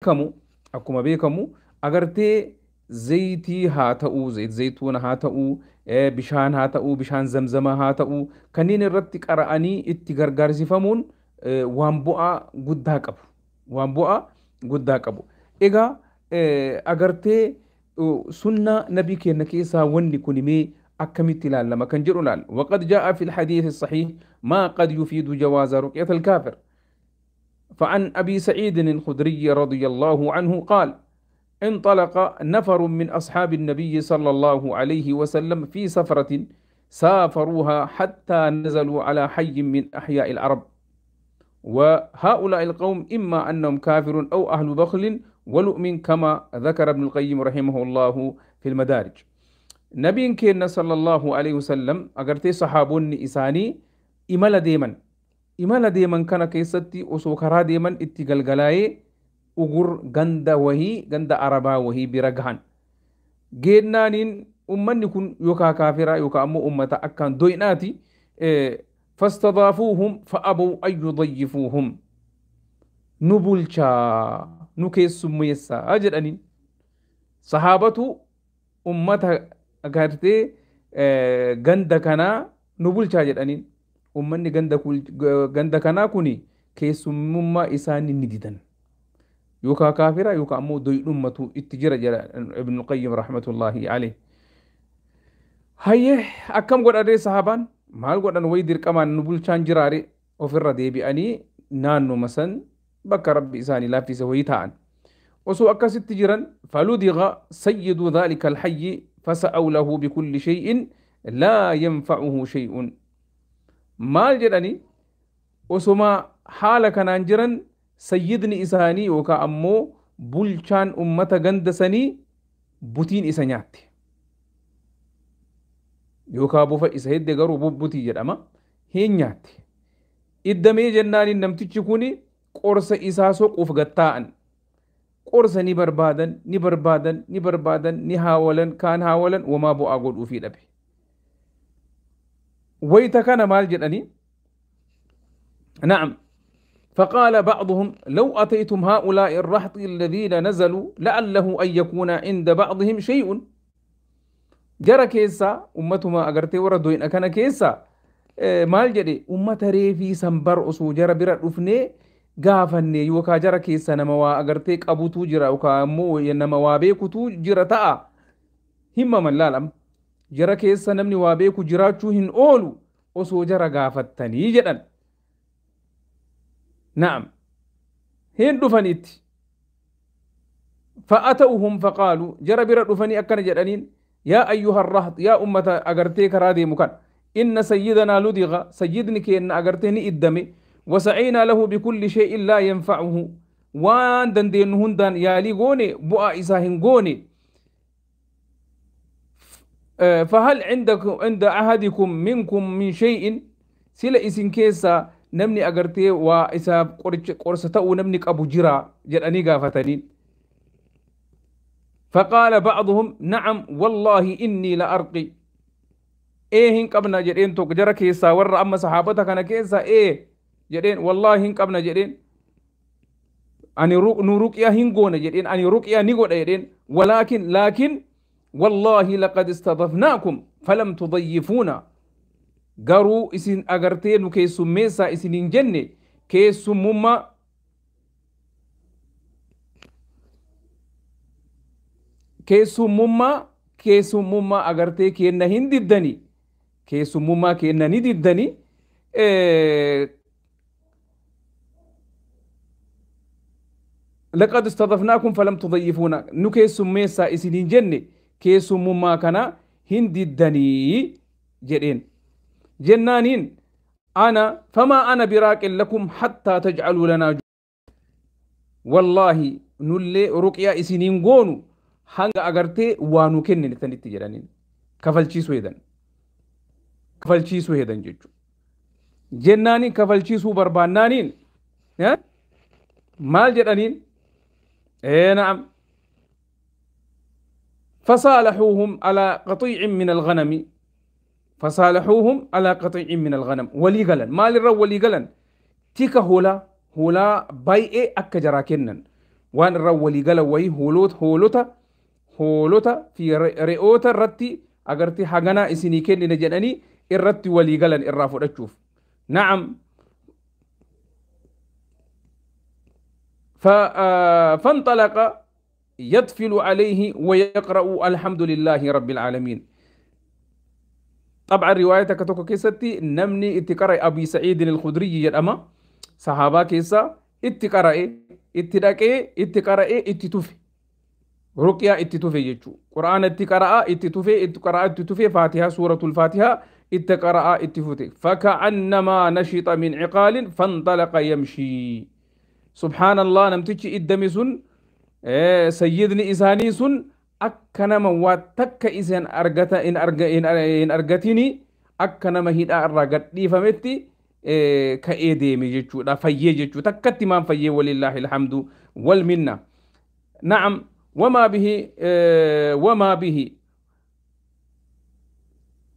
kamu akkuma beekamu agartee zayitii haa ta'uu zayit zayituuna haa ta'uu bishaan haa ta'uu bishaan zamzamaa haa ta'uu kanneen irratti qara'anii itti gargaarsifamuun waan bu'aa guddaa qabu waan bu'aa guddaa qabu egaa agartee sunna nabii keenya keessaa wanni kunimee أكملت لال لما كان جرولال وقد جاء في الحديث الصحيح ما قد يفيد جواز رقية الكافر فعن أبي سعيد الخدري رضي الله عنه قال انطلق نفر من أصحاب النبي صلى الله عليه وسلم في سفرة سافروها حتى نزلوا على حي من أحياء العرب وهؤلاء القوم إما أنهم كافر أو أهل بخل ولؤم كما ذكر ابن القيم رحمه الله في المدارج نبي كينا صلى الله عليه وسلم أغرتي صحابون إساني إمال ديمن imala deeman kana keessatti osoo karaa deeman itti galgalaa'ee ugur ganda wahii ganda arabaa wahii bira gahan geennaaniin ummanni kun yookaa kaafiraa yookaa ammoo ummata akkaan doynaati fastadaafuuhum fa'abaw an yudayyifuuhum nu bulchaa nu keessummeessaa jedhanin sahaabatu ummata gartee ganda kanaa nu bulchaa jedhaniin ummanni ganda kanaa kun keessummummaa isaanii ni didan yookaa kaafira yookaa ammoo doyidhummatu itti jira jedha ibnu qayyim raxmatullaahi alayh hayyee akkam godhadee sahabaan maal godhan wayi dirqamaan nu bulchaan jiraare ofirra deebi'anii naannuma san bakka rabbi isaanii laaffise wayii ta'an osoo akkasitti jiran faludiqa sayyidu dhaalika alhayyi fasa'aw lahu bikulli shay'in laa yanfacuhu shay'un maal jedhani osuma haala kanaan jiran sayyidni isaanii yookaan ammoo bulchaan ummata ganda sanii butiin isa nyaatte yookaan bufa isa hedde garuu bubbutii jedhama hin nyaatte iddamee jennaaniin namtichi kun qorsa isaa soquuf gattaa'an qorsa ni barbaadan ni barbaadan ni barbaadan ni haawalan kaan haawalan wamaa bu'aa godhuufii dhabe ويتكن مال جدني نعم فقال بعضهم لو أتيتم هؤلاء الرحط الذين نزلوا لعله أن يكون عند بعضهم شيء جرى كيسا أمتما أغرتي وردوين أكان كيسا إيه، مال جدي أمت ريفي سنبر أسو جرى برا أفني غافني يوكا جرى كيسا نموا أغرتي أبو توجرا وكا مو ينموا بيكو توجرا تأ هم من لالم jara keessa namni waa beeku jiraachuu hin oolu osoo jara gaafattanii jedhan na'am hin dhufanitti فأتوهم فقالوا جرى برا دفني أكن جدنين يا أيها الرهط يا أمة أغرتي كرادي مكان إن سيدنا لدغ سيدني كين أغرتني إدمي وسعينا له بكل شيء لا ينفعه وان دندين هندان يالي غوني بؤا إساهن غوني آه، فهل عندكم عند أحدكم منكم من شيء سلا إسن كيسا نمني أغرتي واساب isaaf qorsa ta'uu أبو جرا jira jedhanii gaafataniin. فقال بعضهم نعم والله إني لأرقي إيه هن قبنا جدين توك جرى كيسا ورى أما صحابتك أنا كيسا إيه جدين والله هن قبنا جدين أني رو... نروك يا هنقونا جدين أني روك يا نقونا جدين ولكن لكن والله لقد استضفناكم فلم تضيفونا garuu isin agartee nu keessummeessaa isin hin jenne keessummummaa keessummummaa keessummummaa agartee keenna hin diddanii keessummummaa keenna ni diddanii لقد استضفناكم فلم تضيفونا نكيس ميسا إسنين جنة keessummummaa kana hin diddanii jedheen jennaaniin ana famaa ana biraaqin lakum hattaa tajcaluu lanaa wallaahi nullee ruqyaa isiniin goonu hanga agartee waa nu kenninitanitti jedhaniin kafalchiisuu hedan kafalchiisuu hedan jechu jennaaniin kafalchiisuu barbaannaaniin maal jedhaniin ee na'am فصالحوهم على قطيع من الغنم فصالحوهم على قطيع من الغنم وليغلا مال الرو وليغلا تيكا هولا هولا باي اي اكا جراكنن وان الرو وليغلا وي هولوت هولوتا هولوتا في رئوتا رتي اغرتي حقنا اسيني كن جدني الرتي وليغلا الرافو دچوف نعم آه، فانطلق يدفل عليه ويقرأ الحمد لله رب العالمين طبعا رواية كتوكو كيستي نمني اتقرأ أبي سعيد الخدري يدأما صحابة كيسا اتقرأ اتدقى اتقرأ إيه؟ إيه؟ اتتوفي رقية اتتوفي يجو قرآن اتقرأ اتتوفي اتقرأ اتتوفي فاتحة سورة الفاتحة اتقرأ اتفوتي فكأنما نشط من عقال فانطلق يمشي سبحان الله نمتشي ادمسون سيدني إساني سن أكنما واتك إسان أرغتا إن أرغتيني إن أرغت إن أكنما هيد أرغت دي فمتي كأيدي مجيشو لا فيي جيشو تكت ما فيي ولله الحمد والمنة نعم وما به وما به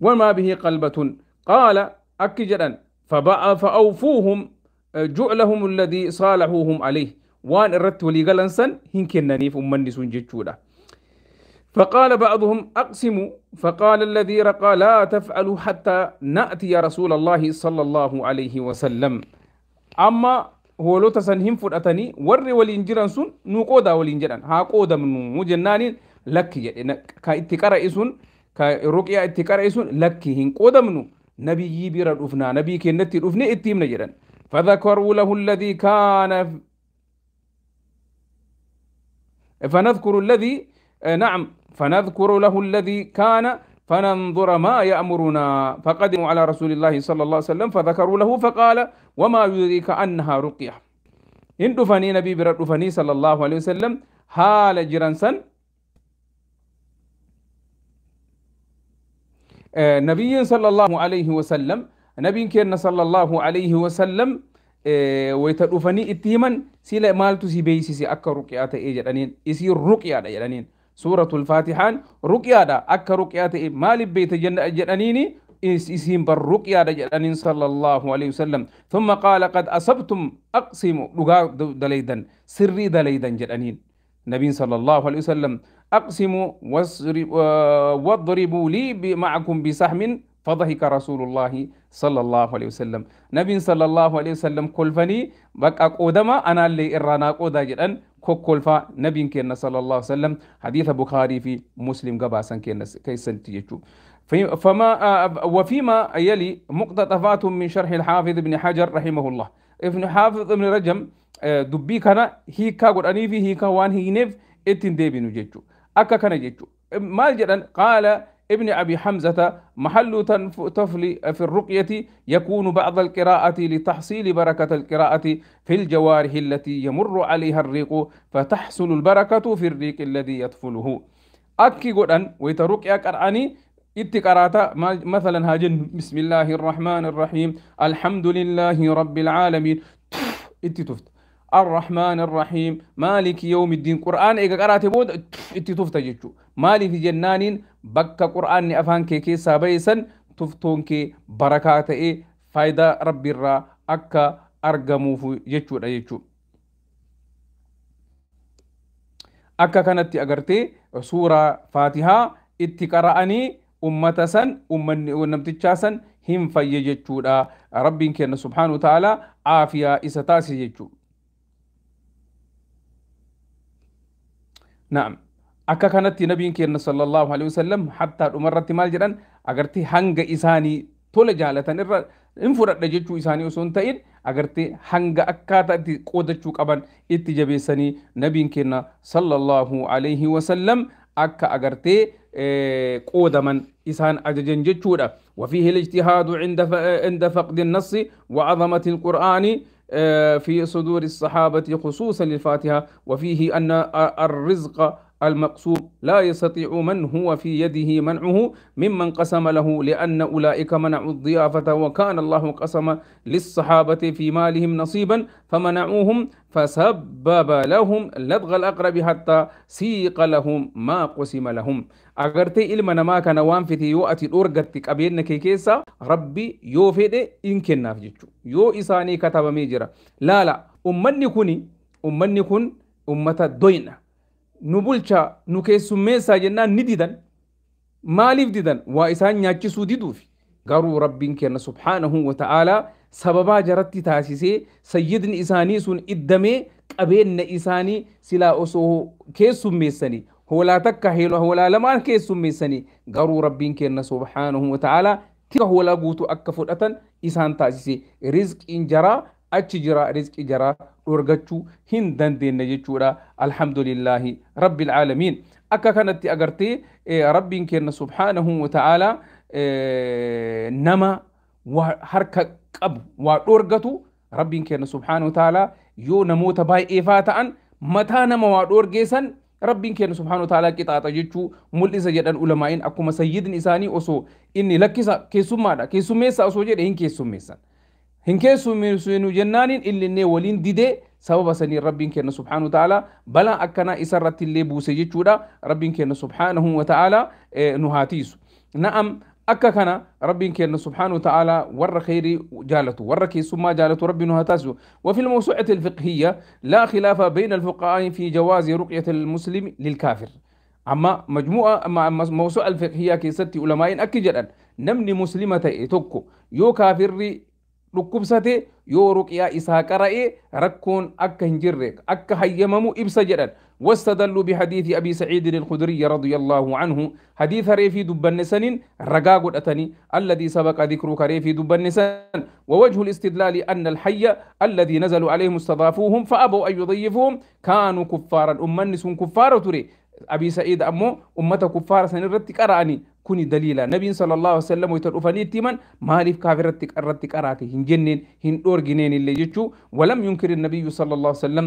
وما به قلبة قال أكجرا فبأ فأوفوهم جعلهم الذي صالحوهم عليه وان الرت وليقال انسان هنكن نانيف امان نسون جيتشولا فقال بعضهم اقسم فقال الذي رقى لا تفعلوا حتى ناتي رسول الله صلى الله عليه وسلم اما هولو تسن هم فرأتني ور والإنجران سن نو قودا ولينجران ها قودا منو جنان لك يدنا كا اتكار اسون كا رقيا اتكار اسون لك هن قودا منو نبي يبير دفنا نبي كنتي دفني اتيم نجران فذكروا له الذي كان فنذكر الذي آه، نعم فنذكر له الذي كان فننظر ما يأمرنا فقدموا على رسول الله صلى الله عليه وسلم فذكروا له فقال وما يدريك أنها رقية إن دفني نبي برد دفني صلى الله عليه وسلم حال جرنسا آه، نبي صلى الله عليه وسلم نبي كان صلى الله عليه وسلم wayta dhufanii itti himan sila maaltu si beeysise akka ruqiyaa ta'ee jedhaniin isii ruqiyaadha jedhaniin suuratul faatihaan ruqiyaadha akka ruqiyaa ta'e maaliif beeyta jedhaniini اسم بروك يا رجل صلى الله عليه وسلم ثم قال قد أصبتم أقسم دغا دليدا سري دليدا جدانين نبي صلى الله عليه وسلم أقسم واضربوا لي معكم بسهم فضحك رسول الله صلى الله عليه وسلم نبي صلى الله عليه وسلم فني بقى أقودما أنا اللي إرانا قودا جدا كوكولفا نبي كينا صلى الله عليه وسلم حديث بخاري في مسلم قباسا كينا كيسن تيجو فما آه، وفيما يلي مقتطفات من شرح الحافظ ابن حجر رحمه الله ابن حافظ ابن رجم آه، دبي كان هي كا اني في هي كوان هي نيف اتن ديبي نجيتشو أكا كان جيتو مال قال ابن أبي حمزة محل تفل في الرقية يكون بعض القراءة لتحصيل بركة القراءة في الجوارح التي يمر عليها الريق فتحصل البركة في الريق الذي يطفله أكي قدن ويترقيا قرآني اتقرات مثلا هاجن بسم الله الرحمن الرحيم الحمد لله رب العالمين اتتفت الرحمن الرحيم مالك يوم الدين قرآن إيقا قراتي بود اتي تفتا جيتشو مالي في جنانين بكا قرآن نأفان كي كي سابيسا تفتون كي بركات إيه فايدة ربي الرا أكا أرقمو في جيتشو دا أكا كانت أغرتي سورة فاتحة اتي قرآني أمتا أمني ونمتجاسا سن هم فيجيتشو دا ربي كي سبحانه وتعالى عافية إسا تاسي Naam. Akka kanatti nabiin keenya sallallahu alaihi wasallam hatta dhumarratti maal jedhan agartee hanga isaanii tola jaalatan irra hin fudhadha jechuu isaanii osoo hin ta'in agartee hanga akkaataa itti qoodachuu qaban itti jabeessanii nabiin keenya sallallahu alaihi wasallam akka agartee قودمن إسان أججن جتشودا وفيه الاجتهاد عند عند فقد النص وعظمة القرآن آه، في صدور الصحابة خصوصا للفاتحة وفيه أن الرزق المقصود لا يستطيع من هو في يده منعه ممن قسم له لأن أولئك منعوا الضيافة وكان الله قسم للصحابة في مالهم نصيبا فمنعوهم فسبب لهم لدغ الأقرب حتى سيق لهم ما قسم لهم أغرتي إلما نما كان وانفتي يو أتي الأرغت كبيرنا كي كيسا ربي يو فيدي في نافجتشو يو إساني كتب ميجرة لا لا أمني كوني أمني كون أمتا دوينة nu bulchaa nu keessummeessaa jennaan ni didan maaliif didan waa isaan nyaachisuu diduufi garuu rabbiin kenna subhaanahu wa ta'aalaa sababaa jaratti taasisee sayyidni isaanii sun iddamee qabeenna isaanii silaa osoo keessummeessanii hoolaa takka hoolaa lamaan keessummeessanii garuu rabbiin kenna subhaanahu wa ta'aalaa tika hoolaa guutuu akka fudhatan isaan taasise rizqiin jaraa achi jira rizqii jara dhorgachuu hin dandeenye jechuudha alhamdulillahi rabbil caalamiin akka kanatti agartee rabbiin kenna subhaanahu wa nama waa harka qabu waa dhorgatu rabbiin kenna subhaanahu wa ta'aalaa yoo namoota baay'eefaa ta'an mataa nama waa dhorgeessan rabbiin kenna subhaanahu wa ta'aalaa qixaaxa jechuu mul'isa jedhan ulamaa'in akkuma sayyidni isaanii osoo inni lakkisa keessummaadha keessummeessa osoo jedhe hin keessummeessan هن كيسو ميرسو ينو جنانين إلا ني ولين ديدي سبب سني ربين كينا سبحانه وتعالى بلا أكنا إسرات اللي بوسي جيشورا ربين كينا سبحانه وتعالى نهاتيسو نعم أكا كان ربين كينا سبحانه وتعالى ور خيري جالتو ور كيسو ما جالتو ربين نهاتيسو وفي الموسوعة الفقهية لا خلاف بين الفقهاء في جواز رقية المسلم للكافر أما مجموعة أما موسوعة الفقهية كيستي علماء أكي جلال نمني مسلمة إيتوكو يو كافر dhukkubsate yoo ruqiyaa isaa qara'e rakkoon akka hin jirre akka hayyamamu ibsa jedhan واستدلوا بحديث أبي سعيد الخدري رضي الله عنه حديث ريفي دبنسن رقاق الأتني الذي سبق ذكرك ريفي دبنسن ووجه الاستدلال أن الحي الذي نزلوا عليهم استضافوهم فأبوا أن يضيفوهم كانوا كفارا أمنس كفارة تري أبي سعيد أمو أمة كفار سن سنرتي أراني كوني دليلا نبي صلى الله عليه وسلم ويتر أفني تيمن مالف كافر رتك رتك أراك هن جنين هن دور جنين اللي يجتشو ولم ينكر النبي صلى الله عليه وسلم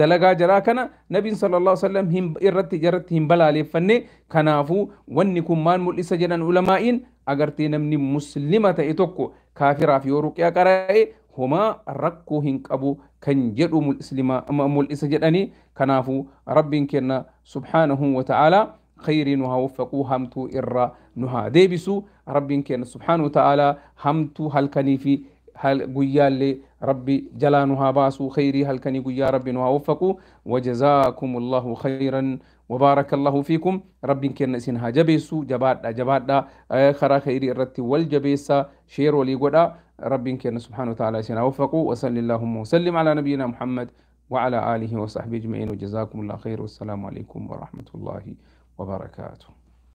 دلقا جراكنا نبي صلى الله عليه وسلم هن رت جرت هن بلا لفني كنافو ونكم مان ملئس جنان علمائين أغرتي نمني مسلمة إتوكو كافرة في أوروكيا كرائي هما homaa rakkoo hin qabu kan jedhu mul'isa jedhanii kanaafu rabbiin kenna subhaanahu wa ta'aalaa خيري نها وفقو همتو إرى نها ديبسو رب كنا سبحانه وتعالى همتو هلكني في هل قويا لي ربي جلانها باسو خيري هل هلكني قيا ربي نها وفقو وجزاكم الله خيرا وبارك الله فيكم رب كنا سنها جبسو جبادا جبادا خرا خيري الرتي والجبسة شير ولي قدا ربي كان سبحانه وتعالى سينا وفقوا وصل اللهم وسلم على نبينا محمد وعلى آله وصحبه أجمعين وجزاكم الله خير والسلام عليكم ورحمة الله وبركاته